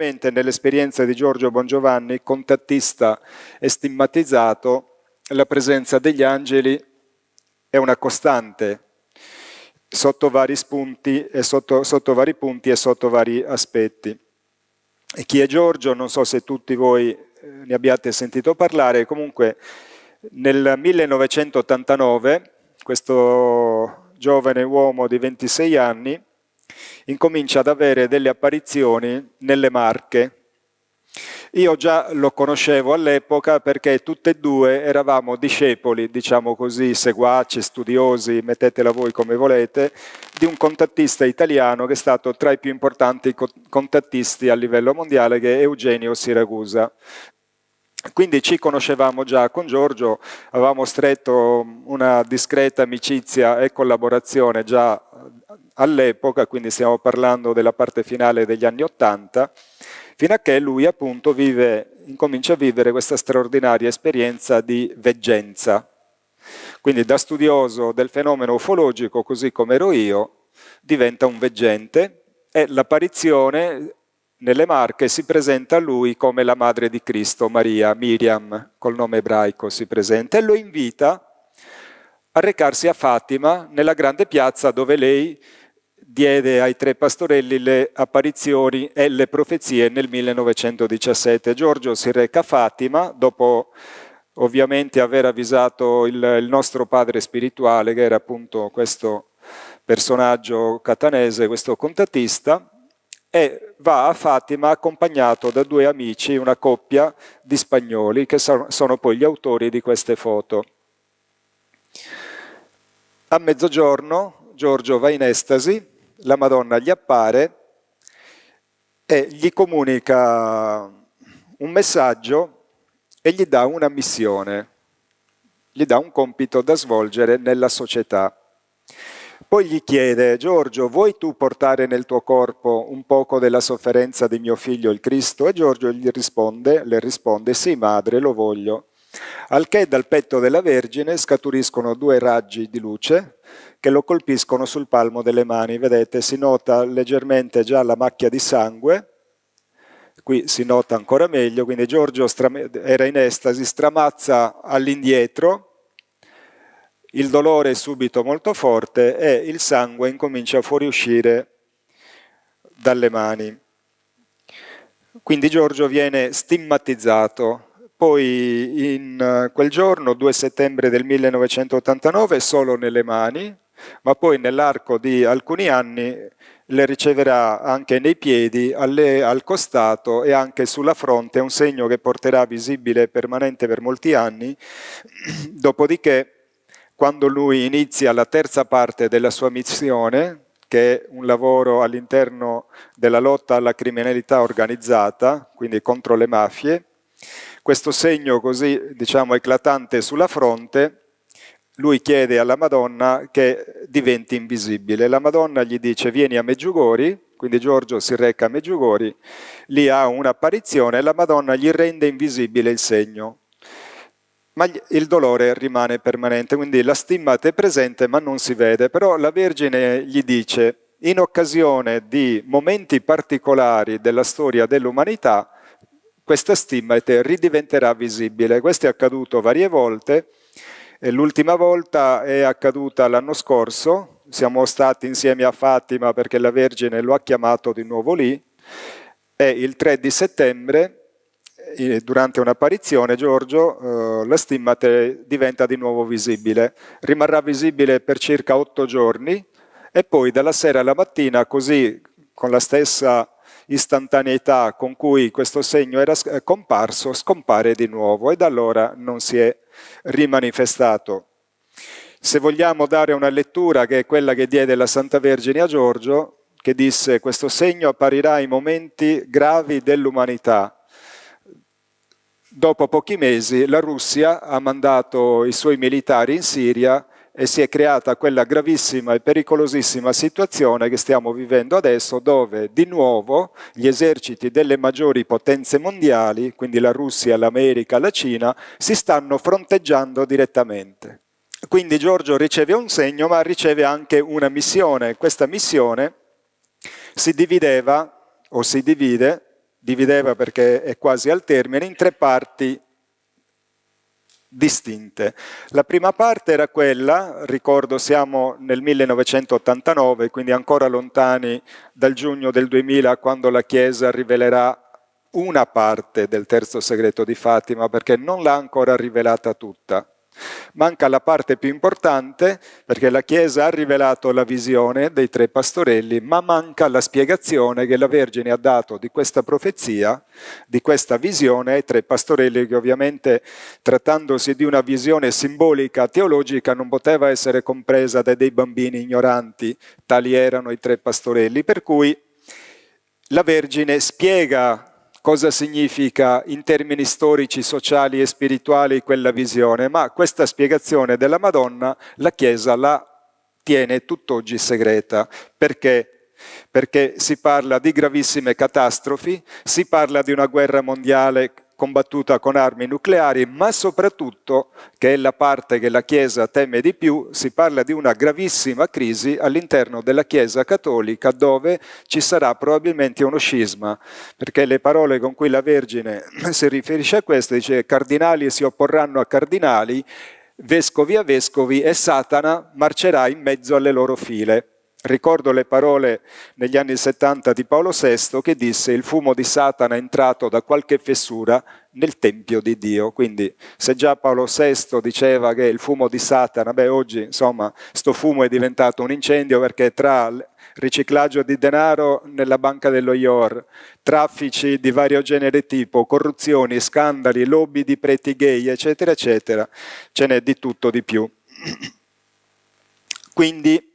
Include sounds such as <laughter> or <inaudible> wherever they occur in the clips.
Ovviamente nell'esperienza di Giorgio Bongiovanni, contattista e stigmatizzato, la presenza degli angeli è una costante sotto vari, spunti, sotto, sotto vari punti e sotto vari aspetti. E chi è Giorgio? Non so se tutti voi eh, ne abbiate sentito parlare, comunque nel 1989 questo giovane uomo di 26 anni incomincia ad avere delle apparizioni nelle Marche. Io già lo conoscevo all'epoca perché tutte e due eravamo discepoli, diciamo così, seguaci, studiosi, mettetela voi come volete, di un contattista italiano che è stato tra i più importanti contattisti a livello mondiale, che è Eugenio Siragusa. Quindi ci conoscevamo già con Giorgio, avevamo stretto una discreta amicizia e collaborazione già all'epoca, quindi stiamo parlando della parte finale degli anni Ottanta, fino a che lui appunto vive, incomincia a vivere questa straordinaria esperienza di veggenza. Quindi da studioso del fenomeno ufologico, così come ero io, diventa un veggente e l'apparizione nelle Marche si presenta a lui come la madre di Cristo, Maria, Miriam, col nome ebraico si presenta, e lo invita a recarsi a Fatima, nella grande piazza dove lei diede ai tre pastorelli le apparizioni e le profezie nel 1917. Giorgio si reca a Fatima, dopo ovviamente aver avvisato il, il nostro padre spirituale, che era appunto questo personaggio catanese, questo contattista, e va a Fatima accompagnato da due amici, una coppia di spagnoli, che sono poi gli autori di queste foto. A mezzogiorno Giorgio va in estasi la Madonna gli appare e gli comunica un messaggio e gli dà una missione, gli dà un compito da svolgere nella società. Poi gli chiede, Giorgio, vuoi tu portare nel tuo corpo un poco della sofferenza di mio figlio il Cristo? E Giorgio gli risponde, le risponde, sì madre, lo voglio. Al che dal petto della Vergine scaturiscono due raggi di luce, che lo colpiscono sul palmo delle mani. Vedete, si nota leggermente già la macchia di sangue, qui si nota ancora meglio, quindi Giorgio era in estasi, stramazza all'indietro, il dolore è subito molto forte e il sangue incomincia a fuoriuscire dalle mani. Quindi Giorgio viene stigmatizzato. Poi in quel giorno, 2 settembre del 1989, solo nelle mani, ma poi nell'arco di alcuni anni le riceverà anche nei piedi, alle, al costato e anche sulla fronte, un segno che porterà visibile e permanente per molti anni, <clears throat> dopodiché quando lui inizia la terza parte della sua missione, che è un lavoro all'interno della lotta alla criminalità organizzata, quindi contro le mafie, questo segno così diciamo eclatante sulla fronte lui chiede alla Madonna che diventi invisibile. La Madonna gli dice vieni a Meggiugori, quindi Giorgio si reca a Meggiugori, lì ha un'apparizione e la Madonna gli rende invisibile il segno. Ma il dolore rimane permanente, quindi la stimmata è presente ma non si vede. Però la Vergine gli dice, in occasione di momenti particolari della storia dell'umanità, questa stimmate ridiventerà visibile. Questo è accaduto varie volte L'ultima volta è accaduta l'anno scorso, siamo stati insieme a Fatima perché la Vergine lo ha chiamato di nuovo lì e il 3 di settembre eh, durante un'apparizione, Giorgio, eh, la stimmate diventa di nuovo visibile. Rimarrà visibile per circa otto giorni e poi dalla sera alla mattina, così con la stessa istantaneità con cui questo segno era eh, comparso scompare di nuovo e da allora non si è rimanifestato. Se vogliamo dare una lettura che è quella che diede la Santa Vergine a Giorgio, che disse questo segno apparirà ai momenti gravi dell'umanità, dopo pochi mesi la Russia ha mandato i suoi militari in Siria e si è creata quella gravissima e pericolosissima situazione che stiamo vivendo adesso dove di nuovo gli eserciti delle maggiori potenze mondiali, quindi la Russia, l'America, la Cina, si stanno fronteggiando direttamente. Quindi Giorgio riceve un segno ma riceve anche una missione. Questa missione si divideva o si divide, divideva perché è quasi al termine, in tre parti distinte. La prima parte era quella, ricordo siamo nel 1989, quindi ancora lontani dal giugno del 2000 quando la Chiesa rivelerà una parte del terzo segreto di Fatima perché non l'ha ancora rivelata tutta. Manca la parte più importante perché la Chiesa ha rivelato la visione dei tre pastorelli, ma manca la spiegazione che la Vergine ha dato di questa profezia, di questa visione ai tre pastorelli che ovviamente trattandosi di una visione simbolica teologica non poteva essere compresa da dei bambini ignoranti, tali erano i tre pastorelli, per cui la Vergine spiega cosa significa in termini storici, sociali e spirituali quella visione, ma questa spiegazione della Madonna la Chiesa la tiene tutt'oggi segreta. Perché? Perché si parla di gravissime catastrofi, si parla di una guerra mondiale combattuta con armi nucleari, ma soprattutto, che è la parte che la Chiesa teme di più, si parla di una gravissima crisi all'interno della Chiesa cattolica dove ci sarà probabilmente uno scisma, perché le parole con cui la Vergine <clears throat> si riferisce a questo dice cardinali si opporranno a cardinali, vescovi a vescovi e Satana marcerà in mezzo alle loro file. Ricordo le parole negli anni 70 di Paolo VI che disse il fumo di Satana è entrato da qualche fessura nel Tempio di Dio. Quindi se già Paolo VI diceva che il fumo di Satana, beh oggi insomma sto fumo è diventato un incendio perché tra riciclaggio di denaro nella banca dello IOR, traffici di vario genere e tipo, corruzioni, scandali, lobby di preti gay, eccetera, eccetera, ce n'è di tutto di più. <clears throat> Quindi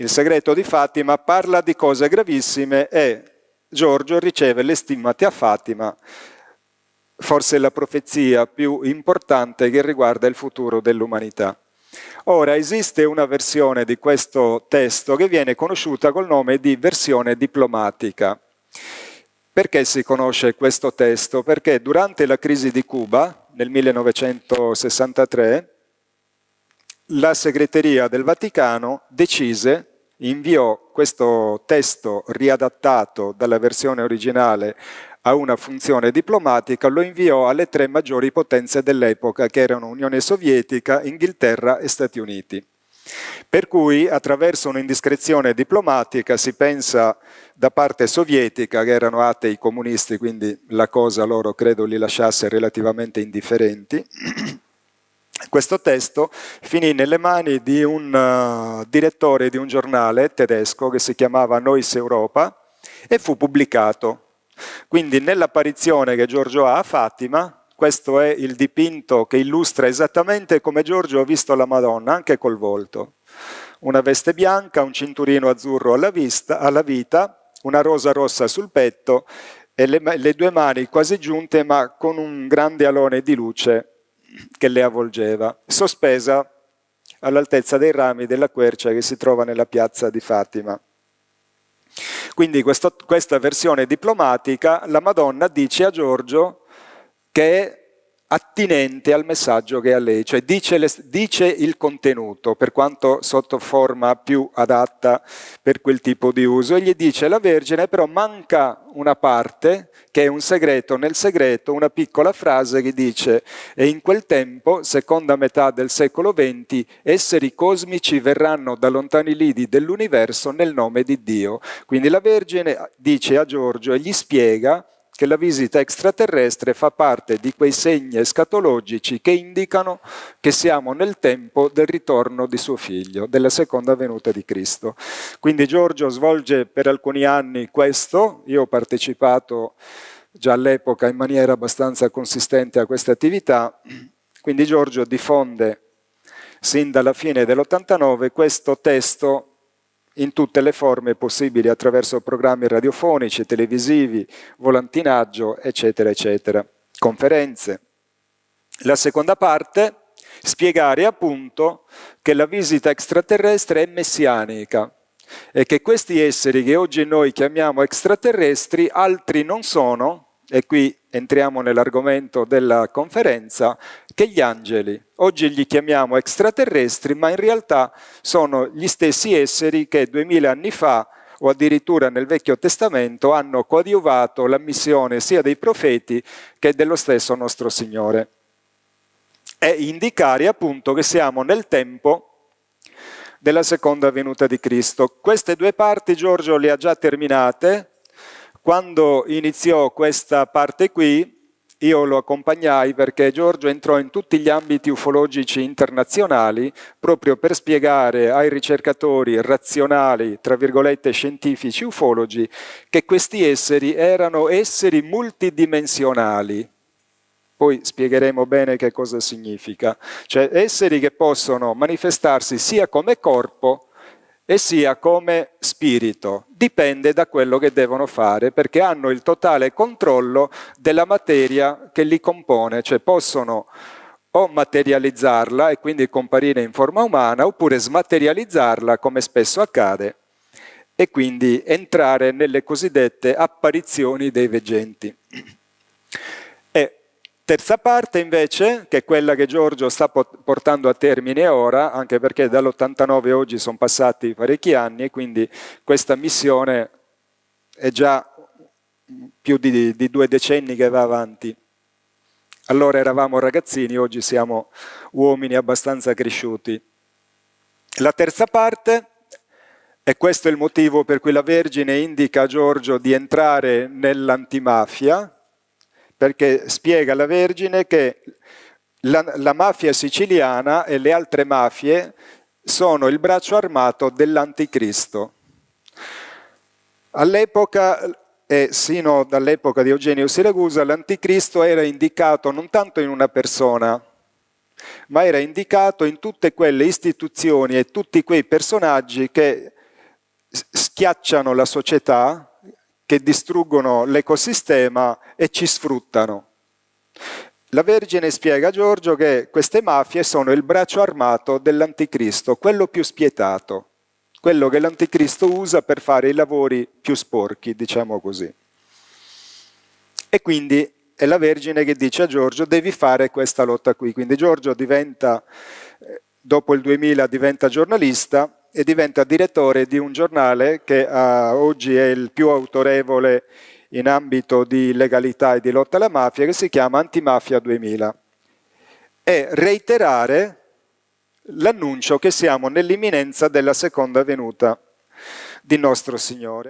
il segreto di Fatima parla di cose gravissime e Giorgio riceve le stimmate a Fatima, forse la profezia più importante che riguarda il futuro dell'umanità. Ora esiste una versione di questo testo che viene conosciuta col nome di versione diplomatica. Perché si conosce questo testo? Perché durante la crisi di Cuba nel 1963 la segreteria del Vaticano decise inviò questo testo riadattato dalla versione originale a una funzione diplomatica, lo inviò alle tre maggiori potenze dell'epoca, che erano Unione Sovietica, Inghilterra e Stati Uniti. Per cui attraverso un'indiscrezione diplomatica si pensa da parte sovietica, che erano atei comunisti, quindi la cosa loro credo li lasciasse relativamente indifferenti, <clears throat> Questo testo finì nelle mani di un uh, direttore di un giornale tedesco che si chiamava Nois Europa e fu pubblicato. Quindi nell'apparizione che Giorgio ha a Fatima, questo è il dipinto che illustra esattamente come Giorgio ha visto la Madonna, anche col volto. Una veste bianca, un cinturino azzurro alla, vista, alla vita, una rosa rossa sul petto e le, le due mani quasi giunte ma con un grande alone di luce che le avvolgeva, sospesa all'altezza dei rami della quercia che si trova nella piazza di Fatima. Quindi questo, questa versione diplomatica, la Madonna dice a Giorgio che attinente al messaggio che ha lei, cioè dice, le, dice, il contenuto, per quanto sotto forma più adatta per quel tipo di uso, e gli dice la Vergine però manca una parte che è un segreto nel segreto, una piccola frase che dice e in quel tempo, seconda metà del secolo XX, esseri cosmici verranno da lontani lidi dell'universo nel nome di Dio. Quindi la Vergine eh, dice a Giorgio e gli spiega che la visita extraterrestre fa parte di quei segni escatologici che indicano che siamo nel tempo del ritorno di suo figlio, della seconda venuta di Cristo. Quindi Giorgio svolge per alcuni anni questo, io ho partecipato già all'epoca in maniera abbastanza consistente a questa attività, quindi Giorgio diffonde sin dalla fine dell'89 questo testo in tutte le forme possibili attraverso programmi radiofonici, televisivi, volantinaggio, eccetera, eccetera, conferenze. La seconda parte, spiegare appunto che la visita extraterrestre è messianica e che questi esseri che oggi noi chiamiamo extraterrestri altri non sono e qui entriamo nell'argomento della conferenza, che gli angeli, oggi li chiamiamo extraterrestri, ma in realtà sono gli stessi esseri che duemila anni fa o addirittura nel Vecchio Testamento hanno coadiuvato la missione sia dei profeti che dello stesso nostro Signore. E indicare appunto che siamo nel tempo della seconda venuta di Cristo. Queste due parti Giorgio le ha già terminate, quando iniziò questa parte qui, io lo accompagnai perché Giorgio entrò in tutti gli ambiti ufologici internazionali proprio per spiegare ai ricercatori razionali, tra virgolette scientifici ufologi, che questi esseri erano esseri multidimensionali. Poi spiegheremo bene che cosa significa. Cioè esseri che possono manifestarsi sia come corpo e sia come spirito. Dipende da quello che devono fare perché hanno il totale controllo della materia che li compone, cioè possono o materializzarla e quindi comparire in forma umana oppure smaterializzarla come spesso accade e quindi entrare nelle cosiddette apparizioni dei veggenti. Terza parte invece, che è quella che Giorgio sta portando a termine ora, anche perché dall'89 oggi sono passati parecchi anni, e quindi questa missione è già più di, di due decenni che va avanti. Allora eravamo ragazzini, oggi siamo uomini abbastanza cresciuti. La terza parte, e questo è il motivo per cui la Vergine indica a Giorgio di entrare nell'antimafia, perché spiega alla Vergine che la, la mafia siciliana e le altre mafie sono il braccio armato dell'anticristo. All'epoca e sino all'epoca di Eugenio Siracusa l'anticristo era indicato non tanto in una persona, ma era indicato in tutte quelle istituzioni e tutti quei personaggi che schiacciano la società che distruggono l'ecosistema e ci sfruttano. La Vergine spiega a Giorgio che queste mafie sono il braccio armato dell'anticristo, quello più spietato, quello che l'anticristo usa per fare i lavori più sporchi, diciamo così. E quindi è la Vergine che dice a Giorgio devi fare questa lotta qui. Quindi Giorgio diventa, eh, dopo il 2000 diventa giornalista e diventa direttore di un giornale che ah, oggi è il più autorevole in ambito di legalità e di lotta alla mafia, che si chiama Antimafia 2000, e reiterare l'annuncio che siamo nell'imminenza della seconda venuta di nostro Signore.